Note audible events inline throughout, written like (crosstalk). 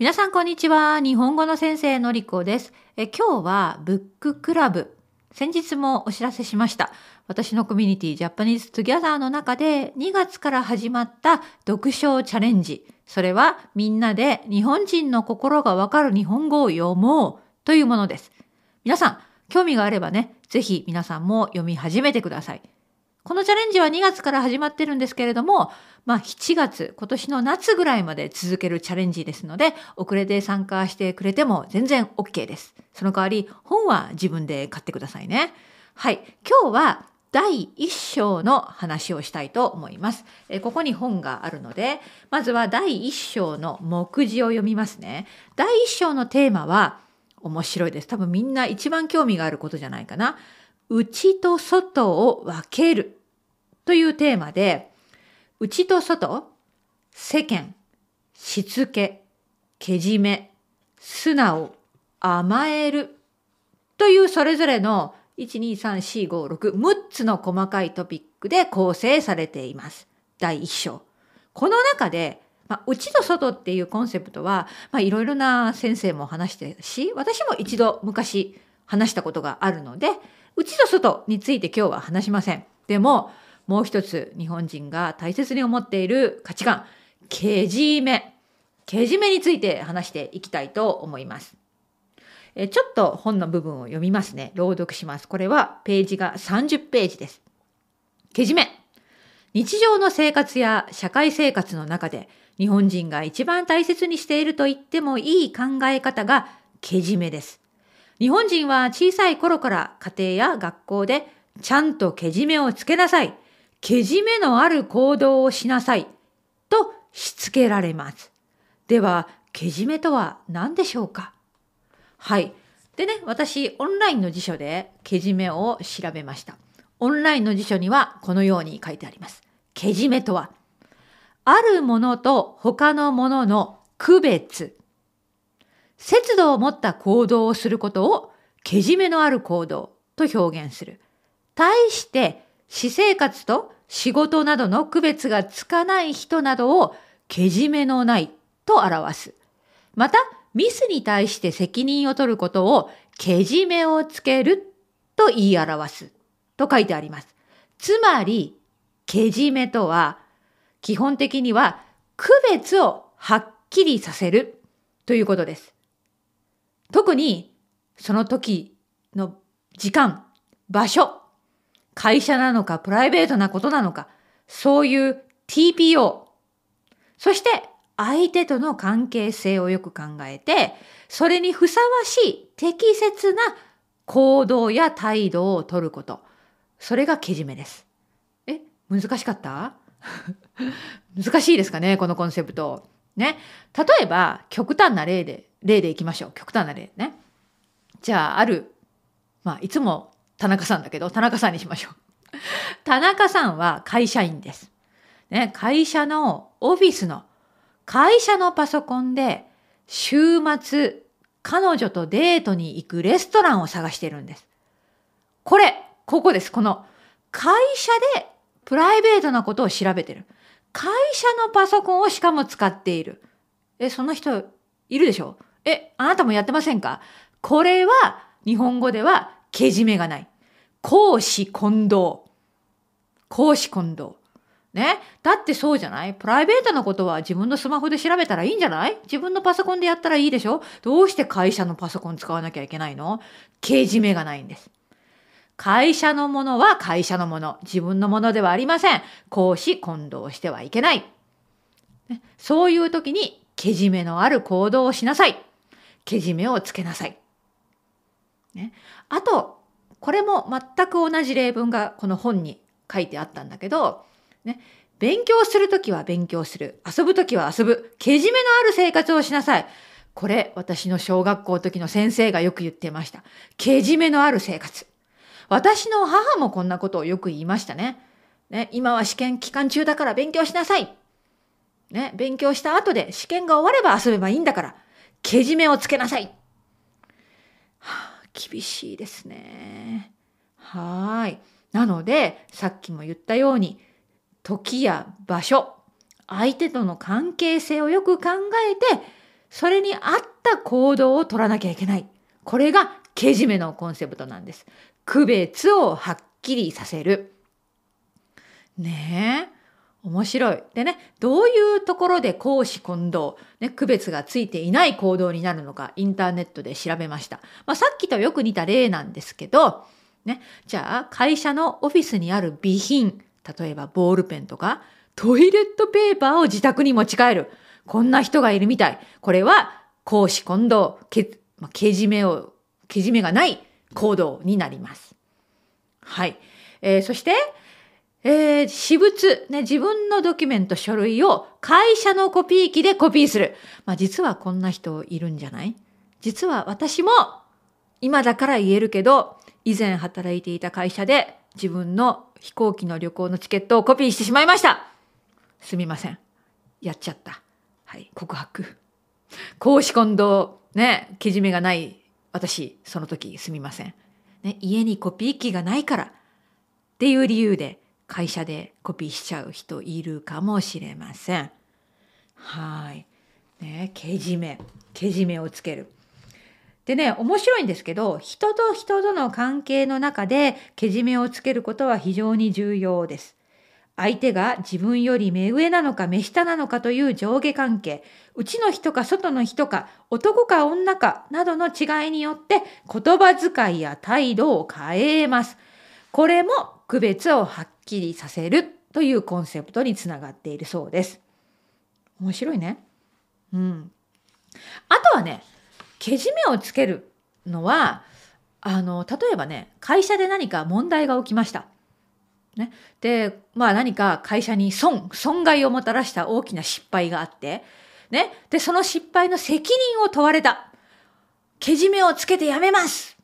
皆さんこんにちは。日本語の先生のりこです。え今日はブッククラブ。先日もお知らせしました。私のコミュニティジャパニーズ・トゥギャザーの中で2月から始まった読書チャレンジ。それはみんなで日本人の心がわかる日本語を読もうというものです。皆さん、興味があればね、ぜひ皆さんも読み始めてください。このチャレンジは2月から始まってるんですけれども、まあ7月、今年の夏ぐらいまで続けるチャレンジですので、遅れて参加してくれても全然 OK です。その代わり、本は自分で買ってくださいね。はい。今日は第1章の話をしたいと思います。えここに本があるので、まずは第1章の目次を読みますね。第1章のテーマは面白いです。多分みんな一番興味があることじゃないかな。内と外を分けるというテーマで、内と外、世間、しつけ、けじめ、素直、甘えるというそれぞれの1 2 3 4 5 6つの細かいトピックで構成されています。第一章。この中で、まあ、内と外っていうコンセプトは、まあ、いろいろな先生も話してるし、私も一度昔話したことがあるので、内と外について今日は話しません。でも、もう一つ日本人が大切に思っている価値観、けじめ。けじめについて話していきたいと思います。えちょっと本の部分を読みますね。朗読します。これはページが30ページです。けじめ。日常の生活や社会生活の中で日本人が一番大切にしていると言ってもいい考え方がけじめです。日本人は小さい頃から家庭や学校でちゃんとけじめをつけなさい。けじめのある行動をしなさい。としつけられます。では、けじめとは何でしょうかはい。でね、私、オンラインの辞書でけじめを調べました。オンラインの辞書にはこのように書いてあります。けじめとは、あるものと他のものの区別、節度を持った行動をすることをけじめのある行動と表現する。対して、私生活と仕事などの区別がつかない人などをけじめのないと表す。また、ミスに対して責任を取ることをけじめをつけると言い表すと書いてあります。つまり、けじめとは、基本的には区別をはっきりさせるということです。特にその時の時間、場所、会社なのかプライベートなことなのか、そういう TPO、そして相手との関係性をよく考えて、それにふさわしい適切な行動や態度をとること。それがけじめです。え、難しかった (laughs) 難しいですかねこのコンセプト。ね。例えば、極端な例で例でいきましょう極端な例ねじゃああるまあいつも田中さんだけど田中さんにしましょう (laughs) 田中さんは会社員です、ね、会社のオフィスの会社のパソコンで週末彼女とデートに行くレストランを探してるんです。これ、ここです。この会社でプライベートなことを調べてる。会社のパソコンをしかも使っている。え、その人いるでしょえ、あなたもやってませんかこれは、日本語では、けじめがない。公私混同。公私混同。ね。だってそうじゃないプライベートのことは自分のスマホで調べたらいいんじゃない自分のパソコンでやったらいいでしょどうして会社のパソコン使わなきゃいけないのけじめがないんです。会社のものは会社のもの。自分のものではありません。公私混同してはいけない。ね、そういう時に、けじめのある行動をしなさい。けじめをつけなさい。ね、あとこれも全く同じ例文がこの本に書いてあったんだけど、ね、勉強するときは勉強する遊ぶときは遊ぶけじめのある生活をしなさいこれ私の小学校時の先生がよく言ってましたけじめのある生活私の母もこんなことをよく言いましたねね今は試験期間中だから勉強しなさいね勉強した後で試験が終われば遊べばいいんだからけじめをつけなさい、はあ、厳しいですね。はい。なので、さっきも言ったように、時や場所、相手との関係性をよく考えて、それに合った行動を取らなきゃいけない。これがけじめのコンセプトなんです。区別をはっきりさせる。ねえ。面白い。でね、どういうところで公私混同、ね、区別がついていない行動になるのか、インターネットで調べました。まあ、さっきとよく似た例なんですけど、ね、じゃあ、会社のオフィスにある備品、例えばボールペンとか、トイレットペーパーを自宅に持ち帰る。こんな人がいるみたい。これは、公私混同、け、まあ、けじめを、けじめがない行動になります。はい。えー、そして、えー、私物、ね、自分のドキュメント、書類を会社のコピー機でコピーする。まあ実はこんな人いるんじゃない実は私も、今だから言えるけど、以前働いていた会社で自分の飛行機の旅行のチケットをコピーしてしまいましたすみません。やっちゃった。はい、告白。公私混同、ね、けじめがない私、その時すみません。ね、家にコピー機がないからっていう理由で会社でコピーしちゃう人いるかもしれません。はい。ね、けじめ。けじめをつける。でね、面白いんですけど、人と人との関係の中でけじめをつけることは非常に重要です。相手が自分より目上なのか目下なのかという上下関係、うちの人か外の人か、男か女かなどの違いによって言葉遣いや態度を変えます。これも区別をはっきりさせるというコンセプトにつながっているそうです。面白いね。うん。あとはね、けじめをつけるのは、あの、例えばね、会社で何か問題が起きました。ね。で、まあ何か会社に損、損害をもたらした大きな失敗があって、ね。で、その失敗の責任を問われた。けじめをつけてやめます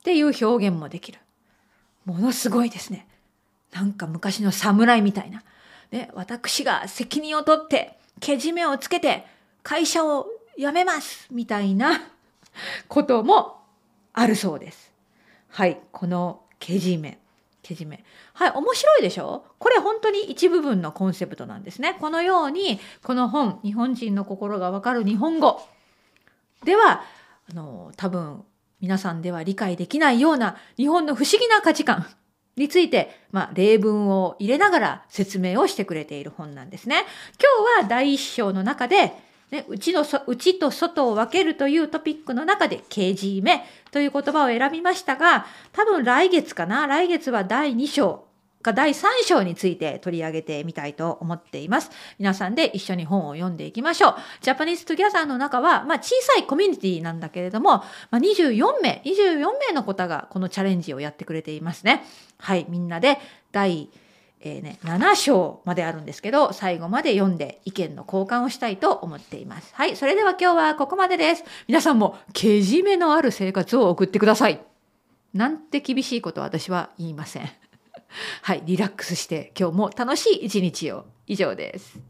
っていう表現もできる。ものすごいですね。なんか昔の侍みたいな。ね、私が責任を取って、けじめをつけて、会社を辞めますみたいな (laughs) こともあるそうです。はい、このけじめ。けじめ。はい、面白いでしょこれ本当に一部分のコンセプトなんですね。このように、この本、日本人の心がわかる日本語では、あの、多分、皆さんでは理解できないような日本の不思議な価値観について、まあ、例文を入れながら説明をしてくれている本なんですね。今日は第一章の中で、ね、うちのそ、うちと外を分けるというトピックの中で、ケー目という言葉を選びましたが、多分来月かな来月は第2章、が第3章について取り上げてみたいと思っています。皆さんで一緒に本を読んでいきましょう。ジャパニーズ・トゥ・ギャザーの中は、まあ、小さいコミュニティなんだけれども、まあ、24名、24名の方がこのチャレンジをやってくれていますね。はい、みんなで第、えーね、7章まであるんですけど、最後まで読んで意見の交換をしたいと思っています。はい、それでは今日はここまでです。皆さんもけじめのある生活を送ってください。なんて厳しいことは私は言いません。はい、リラックスして今日も楽しい一日を以上です。